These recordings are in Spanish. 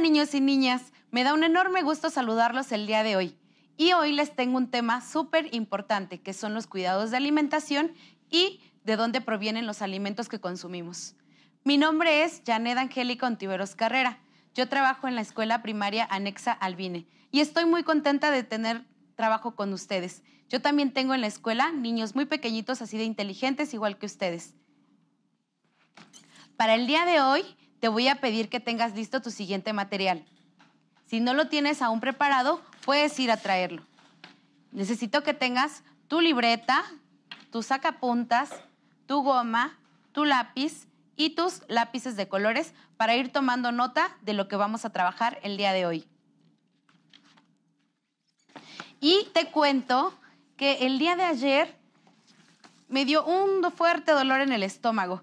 niños y niñas, me da un enorme gusto saludarlos el día de hoy. Y hoy les tengo un tema súper importante, que son los cuidados de alimentación y de dónde provienen los alimentos que consumimos. Mi nombre es Janet Angélica Ontiveros Carrera. Yo trabajo en la escuela primaria anexa Albine y estoy muy contenta de tener trabajo con ustedes. Yo también tengo en la escuela niños muy pequeñitos, así de inteligentes, igual que ustedes. Para el día de hoy te voy a pedir que tengas listo tu siguiente material. Si no lo tienes aún preparado, puedes ir a traerlo. Necesito que tengas tu libreta, tu sacapuntas, tu goma, tu lápiz y tus lápices de colores para ir tomando nota de lo que vamos a trabajar el día de hoy. Y te cuento que el día de ayer me dio un fuerte dolor en el estómago,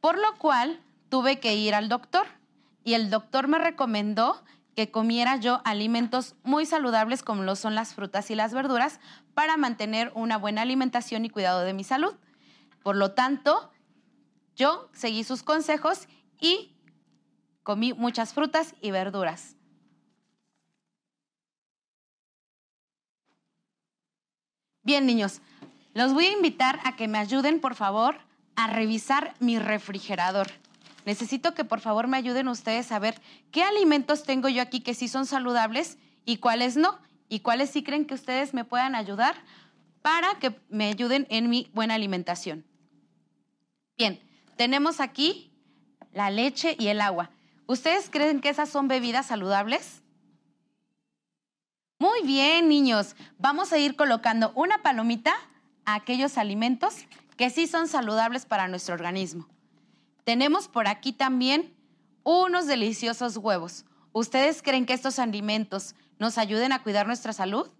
por lo cual tuve que ir al doctor y el doctor me recomendó que comiera yo alimentos muy saludables como lo son las frutas y las verduras para mantener una buena alimentación y cuidado de mi salud. Por lo tanto, yo seguí sus consejos y comí muchas frutas y verduras. Bien, niños, los voy a invitar a que me ayuden, por favor, a revisar mi refrigerador necesito que por favor me ayuden ustedes a ver qué alimentos tengo yo aquí que sí son saludables y cuáles no, y cuáles sí creen que ustedes me puedan ayudar para que me ayuden en mi buena alimentación. Bien, tenemos aquí la leche y el agua. ¿Ustedes creen que esas son bebidas saludables? Muy bien, niños. Vamos a ir colocando una palomita a aquellos alimentos que sí son saludables para nuestro organismo. Tenemos por aquí también unos deliciosos huevos. ¿Ustedes creen que estos alimentos nos ayuden a cuidar nuestra salud?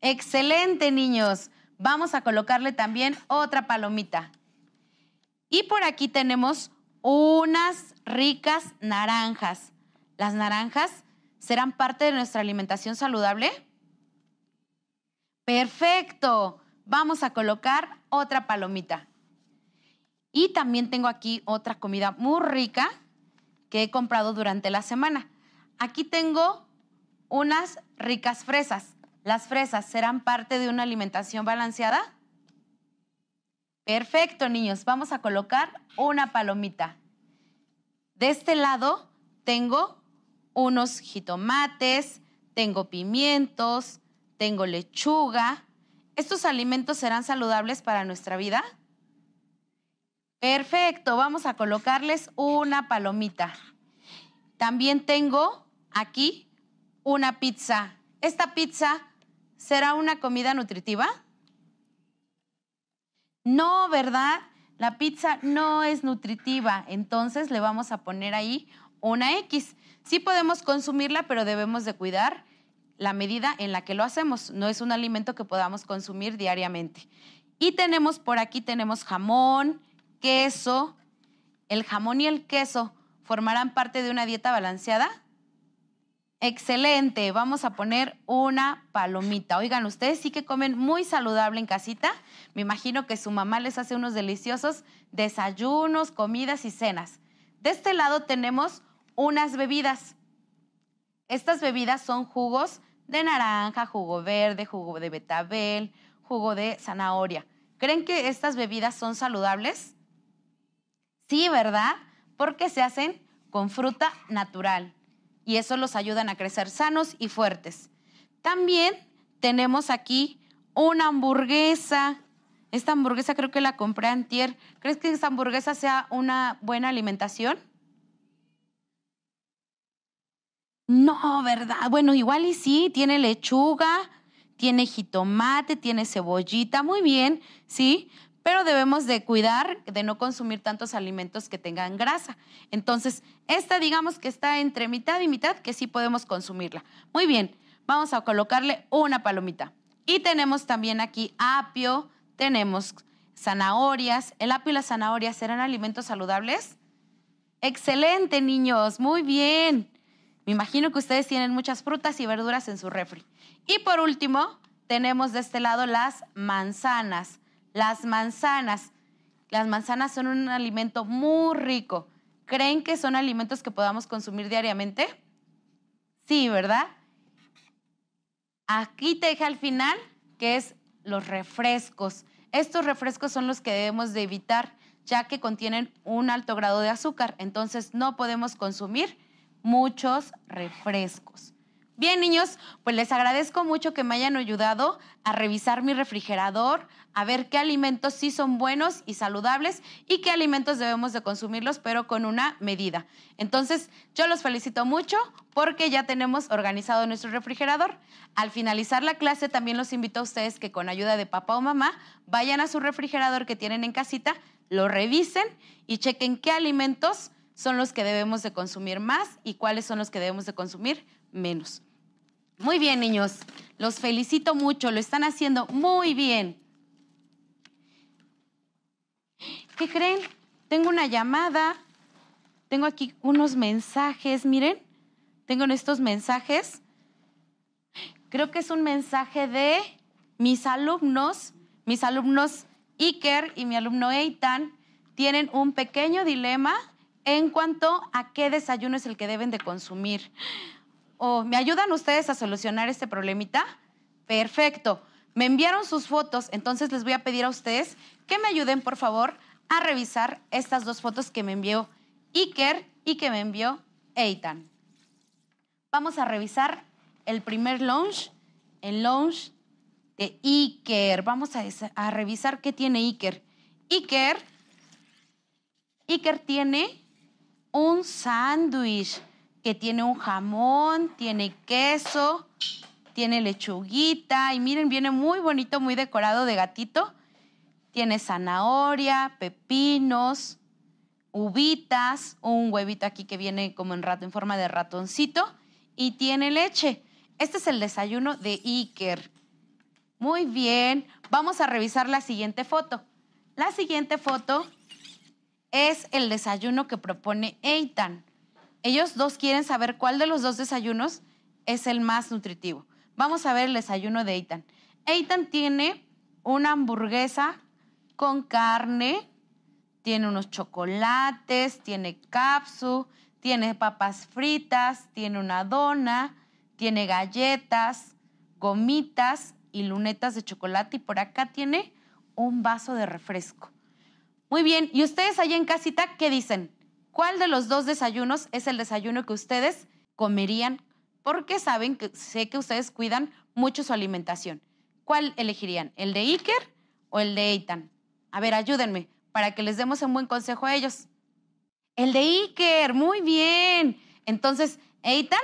Excelente, niños. Vamos a colocarle también otra palomita. Y por aquí tenemos unas ricas naranjas. ¿Las naranjas serán parte de nuestra alimentación saludable? Perfecto. Vamos a colocar otra palomita. Y también tengo aquí otra comida muy rica que he comprado durante la semana. Aquí tengo unas ricas fresas. ¿Las fresas serán parte de una alimentación balanceada? Perfecto, niños. Vamos a colocar una palomita. De este lado tengo unos jitomates, tengo pimientos, tengo lechuga. ¿Estos alimentos serán saludables para nuestra vida? Perfecto, vamos a colocarles una palomita. También tengo aquí una pizza. ¿Esta pizza será una comida nutritiva? No, ¿verdad? La pizza no es nutritiva, entonces le vamos a poner ahí una X. Sí podemos consumirla, pero debemos de cuidar la medida en la que lo hacemos. No es un alimento que podamos consumir diariamente. Y tenemos por aquí, tenemos jamón, queso, el jamón y el queso formarán parte de una dieta balanceada? Excelente, vamos a poner una palomita. Oigan, ustedes sí que comen muy saludable en casita. Me imagino que su mamá les hace unos deliciosos desayunos, comidas y cenas. De este lado tenemos unas bebidas. Estas bebidas son jugos de naranja, jugo verde, jugo de betabel, jugo de zanahoria. ¿Creen que estas bebidas son saludables? Sí, ¿verdad? Porque se hacen con fruta natural y eso los ayudan a crecer sanos y fuertes. También tenemos aquí una hamburguesa. Esta hamburguesa creo que la compré antier. ¿Crees que esta hamburguesa sea una buena alimentación? No, ¿verdad? Bueno, igual y sí, tiene lechuga, tiene jitomate, tiene cebollita, muy bien, ¿sí? pero debemos de cuidar de no consumir tantos alimentos que tengan grasa. Entonces, esta digamos que está entre mitad y mitad, que sí podemos consumirla. Muy bien, vamos a colocarle una palomita. Y tenemos también aquí apio, tenemos zanahorias. ¿El apio y las zanahorias serán alimentos saludables? Excelente, niños, muy bien. Me imagino que ustedes tienen muchas frutas y verduras en su refri. Y por último, tenemos de este lado las manzanas. Las manzanas. Las manzanas son un alimento muy rico. ¿Creen que son alimentos que podamos consumir diariamente? Sí, ¿verdad? Aquí te dejo al final que es los refrescos. Estos refrescos son los que debemos de evitar ya que contienen un alto grado de azúcar, entonces no podemos consumir muchos refrescos. Bien, niños, pues les agradezco mucho que me hayan ayudado a revisar mi refrigerador, a ver qué alimentos sí son buenos y saludables y qué alimentos debemos de consumirlos, pero con una medida. Entonces, yo los felicito mucho porque ya tenemos organizado nuestro refrigerador. Al finalizar la clase, también los invito a ustedes que con ayuda de papá o mamá vayan a su refrigerador que tienen en casita, lo revisen y chequen qué alimentos son los que debemos de consumir más y cuáles son los que debemos de consumir menos. Muy bien, niños. Los felicito mucho, lo están haciendo muy bien. ¿qué creen? Tengo una llamada, tengo aquí unos mensajes, miren, tengo estos mensajes. Creo que es un mensaje de mis alumnos, mis alumnos Iker y mi alumno Eitan tienen un pequeño dilema en cuanto a qué desayuno es el que deben de consumir. ¿O ¿Me ayudan ustedes a solucionar este problemita? Perfecto. Me enviaron sus fotos, entonces les voy a pedir a ustedes que me ayuden, por favor, a revisar estas dos fotos que me envió Iker y que me envió Eitan. Vamos a revisar el primer launch, el lunch de Iker. Vamos a, a revisar qué tiene Iker. Iker, Iker tiene un sándwich que tiene un jamón, tiene queso, tiene lechuguita y miren, viene muy bonito, muy decorado de gatito tiene zanahoria, pepinos, uvitas, un huevito aquí que viene como en rato en forma de ratoncito y tiene leche. Este es el desayuno de Iker. Muy bien, vamos a revisar la siguiente foto. La siguiente foto es el desayuno que propone Eitan. Ellos dos quieren saber cuál de los dos desayunos es el más nutritivo. Vamos a ver el desayuno de Eitan. Eitan tiene una hamburguesa con carne, tiene unos chocolates, tiene capsu, tiene papas fritas, tiene una dona, tiene galletas, gomitas y lunetas de chocolate y por acá tiene un vaso de refresco. Muy bien, ¿y ustedes allá en casita qué dicen? ¿Cuál de los dos desayunos es el desayuno que ustedes comerían? Porque saben que sé que ustedes cuidan mucho su alimentación. ¿Cuál elegirían? ¿El de Iker o el de Eitan? A ver, ayúdenme para que les demos un buen consejo a ellos. El de Iker, muy bien. Entonces, Eitan,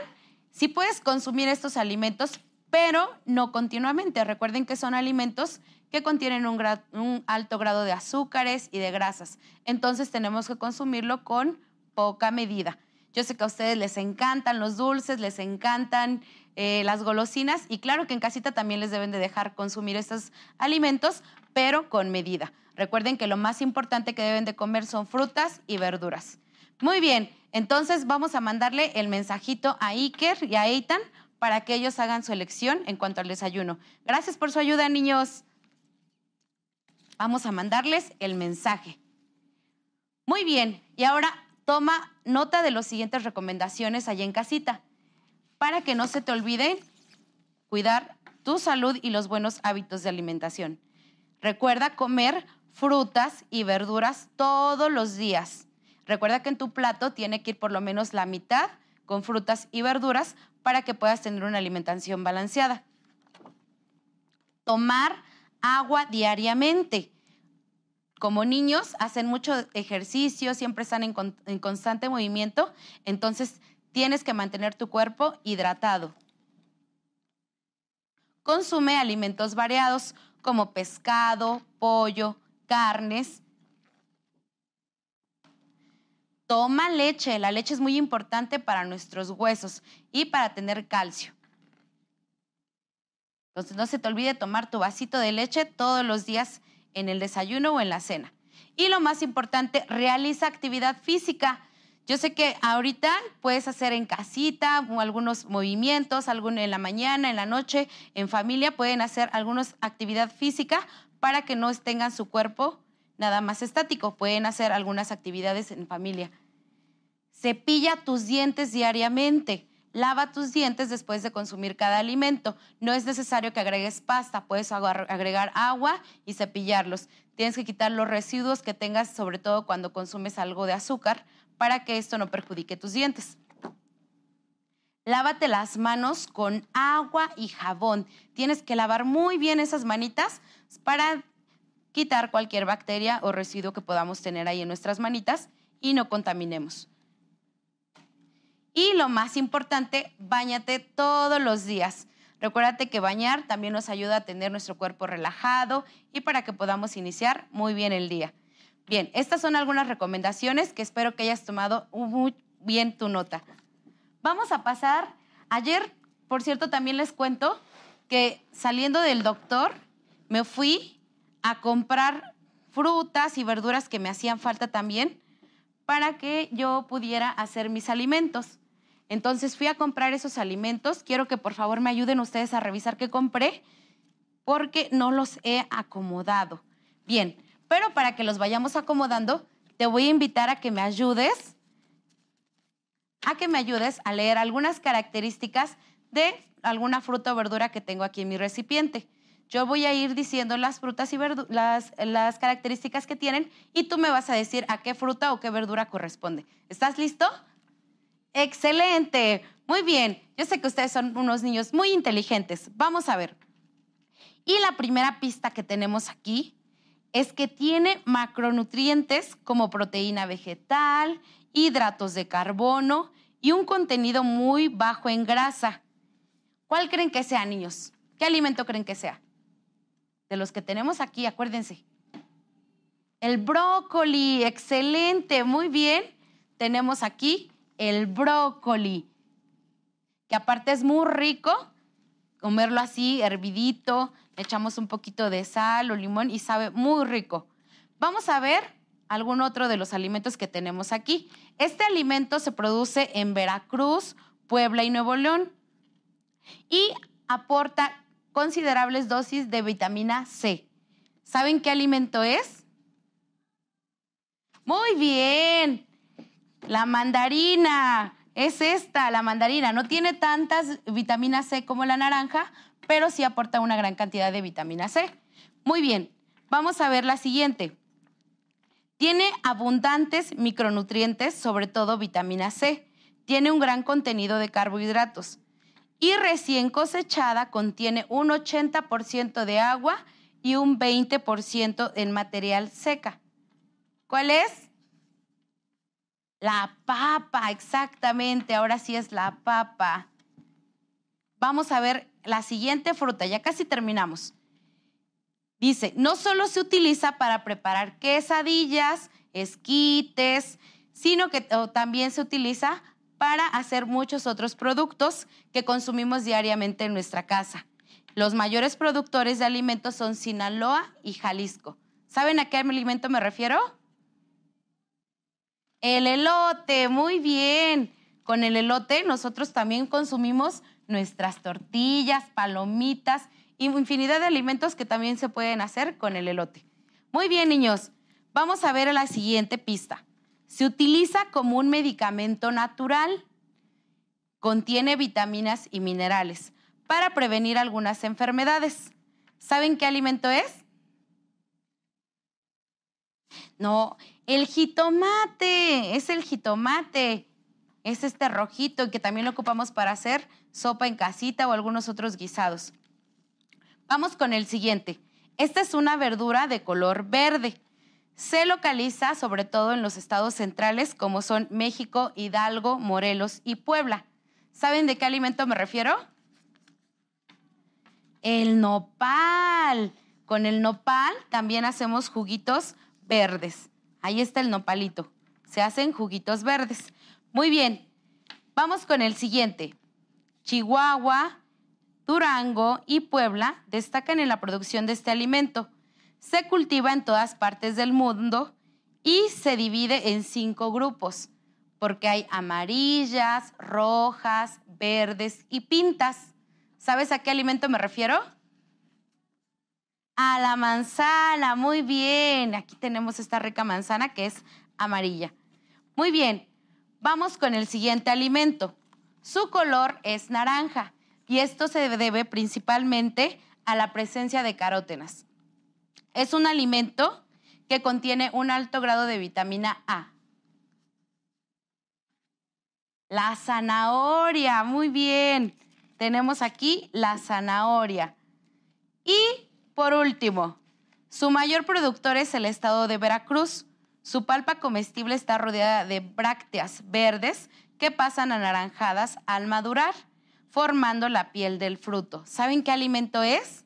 sí puedes consumir estos alimentos, pero no continuamente. Recuerden que son alimentos que contienen un, alto grado de azúcares y de grasas. Entonces tenemos que consumirlo con poca medida. Yo sé que a ustedes les encantan los dulces, les encantan eh, las golosinas y claro que en casita también les deben de dejar consumir estos alimentos, pero con medida. Recuerden que lo más importante que deben de comer son frutas y verduras. Muy bien, entonces vamos a mandarle el mensajito a Iker y a Eitan para que ellos hagan su elección en cuanto al desayuno. Gracias por su ayuda, niños. Vamos a mandarles el mensaje. Muy bien, y ahora toma nota de las siguientes recomendaciones allá en casita para que no se te olvide cuidar tu salud y los buenos hábitos de alimentación. Recuerda comer frutas y verduras todos los días. Recuerda que en tu plato tiene que ir por lo menos la mitad con frutas y verduras para que puedas tener una alimentación balanceada. Tomar agua diariamente. Como niños hacen mucho ejercicio, siempre están en, constante movimiento, entonces tienes que mantener tu cuerpo hidratado. Consume alimentos variados como pescado, pollo, carnes. Toma leche, la leche es muy importante para nuestros huesos y para tener calcio. Entonces no se te olvide tomar tu vasito de leche todos los días en el desayuno o en la cena. Y lo más importante, realiza actividad física. Yo sé que ahorita puedes hacer en casita algunos movimientos, algunos en la mañana, en la noche, en familia pueden hacer alguna actividad física para que no tengan su cuerpo nada más estático. Pueden hacer algunas actividades en familia. Cepilla tus dientes diariamente. Lava tus dientes después de consumir cada alimento. No es necesario que agregues pasta, puedes agregar agua y cepillarlos. Tienes que quitar los residuos que tengas, sobre todo cuando consumes algo de azúcar, para que esto no perjudique tus dientes lávate las manos con agua y jabón. Tienes que lavar muy bien esas manitas para quitar cualquier bacteria o residuo que podamos tener ahí en nuestras manitas y no contaminemos. Y lo más importante, bañate todos los días. Recuérdate que bañar también nos ayuda a tener nuestro cuerpo relajado y para que podamos iniciar muy bien el día. Bien, estas son algunas recomendaciones que espero que hayas tomado muy bien tu nota. Vamos a pasar. Ayer, por cierto, también les cuento que saliendo del doctor me fui a comprar frutas y verduras que me hacían falta también para que yo pudiera hacer mis alimentos. Entonces fui a comprar esos alimentos. Quiero que por favor me ayuden ustedes a revisar qué compré porque no los he acomodado. Bien, pero para que los vayamos acomodando, te voy a invitar a que me ayudes a que me ayudes a leer algunas características de alguna fruta o verdura que tengo aquí en mi recipiente. Yo voy a ir diciendo las frutas y las, las características que tienen y tú me vas a decir a qué fruta o qué verdura corresponde. ¿Estás listo? Excelente. Muy bien. Yo sé que ustedes son unos niños muy inteligentes. Vamos a ver. Y la primera pista que tenemos aquí es que tiene macronutrientes como proteína vegetal hidratos de carbono y un contenido muy bajo en grasa. ¿Cuál creen que sea, niños? ¿Qué alimento creen que sea? De los que tenemos aquí, acuérdense. El brócoli, excelente, muy bien. Tenemos aquí el brócoli, que aparte es muy rico comerlo así, hervidito, echamos un poquito de sal o limón y sabe muy rico. Vamos a ver algún otro de los alimentos que tenemos aquí. Este alimento se produce en Veracruz, Puebla y Nuevo León y aporta considerables dosis de vitamina C. ¿Saben qué alimento es? Muy bien, la mandarina. Es esta, la mandarina. No tiene tantas vitaminas C como la naranja, pero sí aporta una gran cantidad de vitamina C. Muy bien, vamos a ver la siguiente. Tiene abundantes micronutrientes, sobre todo vitamina C. Tiene un gran contenido de carbohidratos. Y recién cosechada contiene un 80% de agua y un 20% en material seca. ¿Cuál es? La papa, exactamente. Ahora sí es la papa. Vamos a ver la siguiente fruta. Ya casi terminamos. Dice, no solo se utiliza para preparar quesadillas, esquites, sino que también se utiliza para hacer muchos otros productos que consumimos diariamente en nuestra casa. Los mayores productores de alimentos son Sinaloa y Jalisco. ¿Saben a qué alimento me refiero? El elote, muy bien. Con el elote nosotros también consumimos nuestras tortillas, palomitas, infinidad de alimentos que también se pueden hacer con el elote. Muy bien, niños. Vamos a ver a la siguiente pista. Se utiliza como un medicamento natural. Contiene vitaminas y minerales para prevenir algunas enfermedades. ¿Saben qué alimento es? No, el jitomate, es el jitomate. Es este rojito que también lo ocupamos para hacer sopa en casita o algunos otros guisados. Vamos con el siguiente. Esta es una verdura de color verde. Se localiza sobre todo en los estados centrales como son México, Hidalgo, Morelos y Puebla. ¿Saben de qué alimento me refiero? El nopal. Con el nopal también hacemos juguitos verdes. Ahí está el nopalito. Se hacen juguitos verdes. Muy bien. Vamos con el siguiente. Chihuahua, Durango y Puebla destacan en la producción de este alimento. Se cultiva en todas partes del mundo y se divide en cinco grupos, porque hay amarillas, rojas, verdes y pintas. ¿Sabes a qué alimento me refiero? A la manzana, muy bien. Aquí tenemos esta rica manzana que es amarilla. Muy bien, vamos con el siguiente alimento. Su color es naranja y esto se debe principalmente a la presencia de carótenas. Es un alimento que contiene un alto grado de vitamina A. La zanahoria, muy bien. Tenemos aquí la zanahoria. Y por último, su mayor productor es el estado de Veracruz. Su palpa comestible está rodeada de brácteas verdes que pasan anaranjadas al madurar formando la piel del fruto. ¿Saben qué alimento es?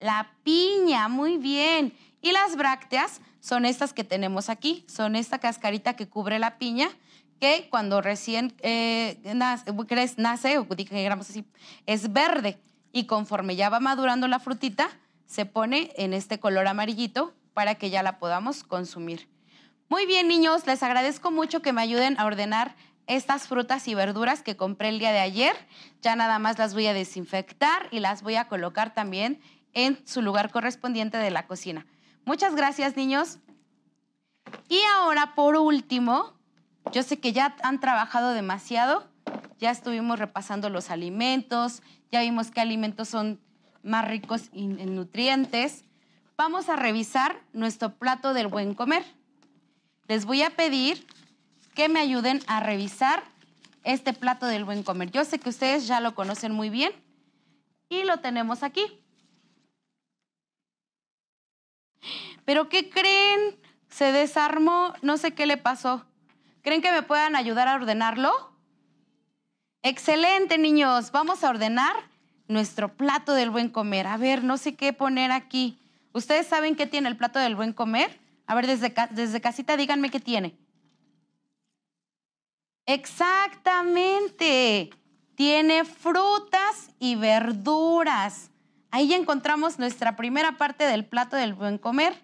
La piña, muy bien. Y las brácteas son estas que tenemos aquí, son esta cascarita que cubre la piña, que cuando recién eh, nace, o así, es verde. Y conforme ya va madurando la frutita, se pone en este color amarillito para que ya la podamos consumir. Muy bien, niños, les agradezco mucho que me ayuden a ordenar estas frutas y verduras que compré el día de ayer. Ya nada más las voy a desinfectar y las voy a colocar también en su lugar correspondiente de la cocina. Muchas gracias, niños. Y ahora, por último, yo sé que ya han trabajado demasiado. Ya estuvimos repasando los alimentos, ya vimos qué alimentos son más ricos en nutrientes. Vamos a revisar nuestro plato del buen comer. Les voy a pedir que me ayuden a revisar este plato del buen comer. Yo sé que ustedes ya lo conocen muy bien y lo tenemos aquí. Pero ¿qué creen? Se desarmó, no sé qué le pasó. ¿Creen que me puedan ayudar a ordenarlo? Excelente, niños. Vamos a ordenar nuestro plato del buen comer. A ver, no sé qué poner aquí. ¿Ustedes saben qué tiene el plato del buen comer? A ver, desde, desde casita díganme qué tiene. Exactamente. Tiene frutas y verduras. Ahí ya encontramos nuestra primera parte del plato del buen comer.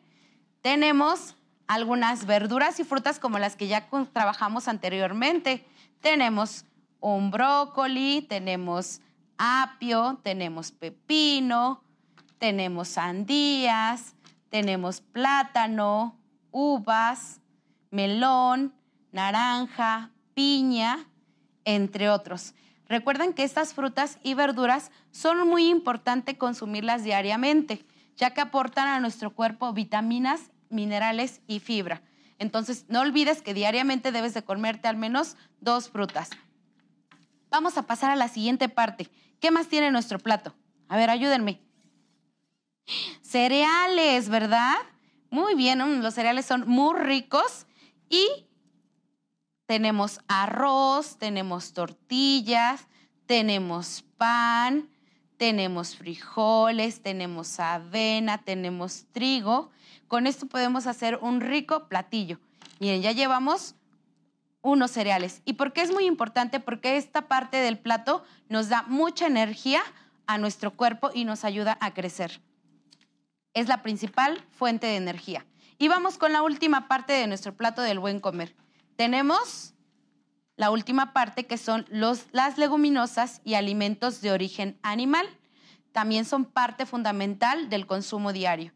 Tenemos algunas verduras y frutas como las que ya trabajamos anteriormente. Tenemos un brócoli, tenemos apio, tenemos pepino, tenemos sandías, tenemos plátano, uvas, melón, naranja, piña, entre otros. Recuerden que estas frutas y verduras son muy importante consumirlas diariamente, ya que aportan a nuestro cuerpo vitaminas, minerales y fibra. Entonces, no olvides que diariamente debes de comerte al menos dos frutas. Vamos a pasar a la siguiente parte. ¿Qué más tiene nuestro plato? A ver, ayúdenme. Cereales, ¿verdad? Muy bien, mm, los cereales son muy ricos y tenemos arroz, tenemos tortillas, tenemos pan, tenemos frijoles, tenemos avena, tenemos trigo. Con esto podemos hacer un rico platillo. Miren, ya llevamos unos cereales. ¿Y por qué es muy importante? Porque esta parte del plato nos da mucha energía a nuestro cuerpo y nos ayuda a crecer. Es la principal fuente de energía. Y vamos con la última parte de nuestro plato del buen comer. Tenemos la última parte que son los, las leguminosas y alimentos de origen animal. También son parte fundamental del consumo diario.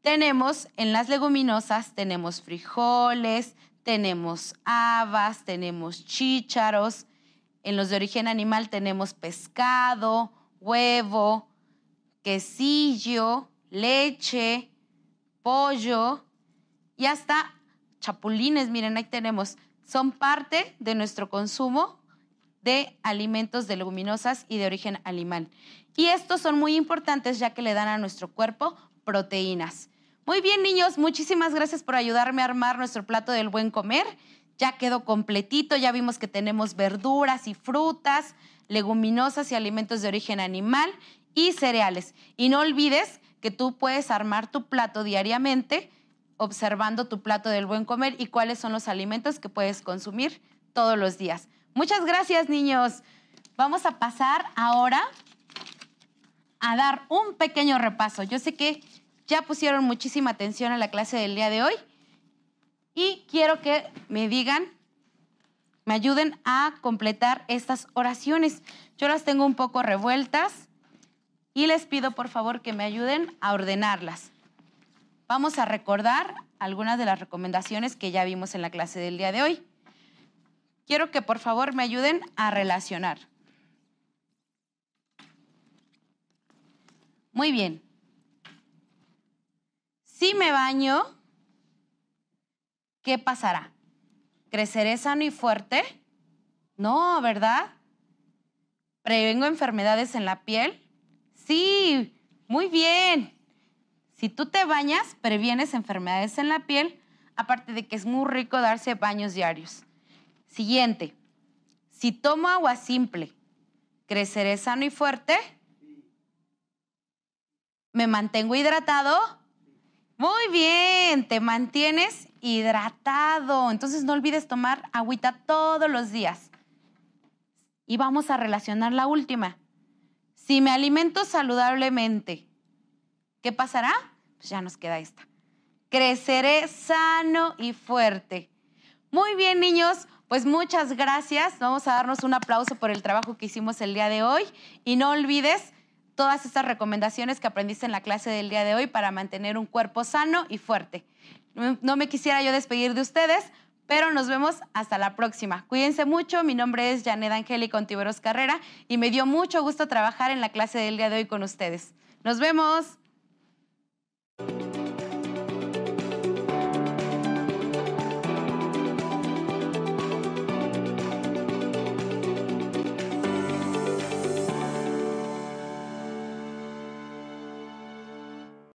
Tenemos en las leguminosas, tenemos frijoles, tenemos habas, tenemos chícharos. En los de origen animal tenemos pescado, huevo, quesillo, leche, pollo y hasta chapulines, miren, ahí tenemos, son parte de nuestro consumo de alimentos de leguminosas y de origen animal. Y estos son muy importantes ya que le dan a nuestro cuerpo proteínas. Muy bien, niños, muchísimas gracias por ayudarme a armar nuestro plato del buen comer. Ya quedó completito, ya vimos que tenemos verduras y frutas, leguminosas y alimentos de origen animal y cereales. Y no olvides que tú puedes armar tu plato diariamente observando tu plato del buen comer y cuáles son los alimentos que puedes consumir todos los días. Muchas gracias, niños. Vamos a pasar ahora a dar un pequeño repaso. Yo sé que ya pusieron muchísima atención a la clase del día de hoy y quiero que me digan, me ayuden a completar estas oraciones. Yo las tengo un poco revueltas y les pido por favor que me ayuden a ordenarlas vamos a recordar algunas de las recomendaciones que ya vimos en la clase del día de hoy. Quiero que por favor me ayuden a relacionar. Muy bien. Si me baño, ¿qué pasará? ¿Creceré sano y fuerte? No, ¿verdad? ¿Prevengo enfermedades en la piel? Sí, muy bien. Si tú te bañas, previenes enfermedades en la piel, aparte de que es muy rico darse baños diarios. Siguiente, si tomo agua simple, ¿creceré sano y fuerte? ¿Me mantengo hidratado? Muy bien, te mantienes hidratado. Entonces no olvides tomar agüita todos los días. Y vamos a relacionar la última. Si me alimento saludablemente, ¿Qué pasará? Pues ya nos queda esta. Creceré sano y fuerte. Muy bien, niños. Pues muchas gracias. Vamos a darnos un aplauso por el trabajo que hicimos el día de hoy. Y no olvides todas estas recomendaciones que aprendiste en la clase del día de hoy para mantener un cuerpo sano y fuerte. No me quisiera yo despedir de ustedes, pero nos vemos hasta la próxima. Cuídense mucho. Mi nombre es Janet Angélica Contiveros Carrera y me dio mucho gusto trabajar en la clase del día de hoy con ustedes. Nos vemos.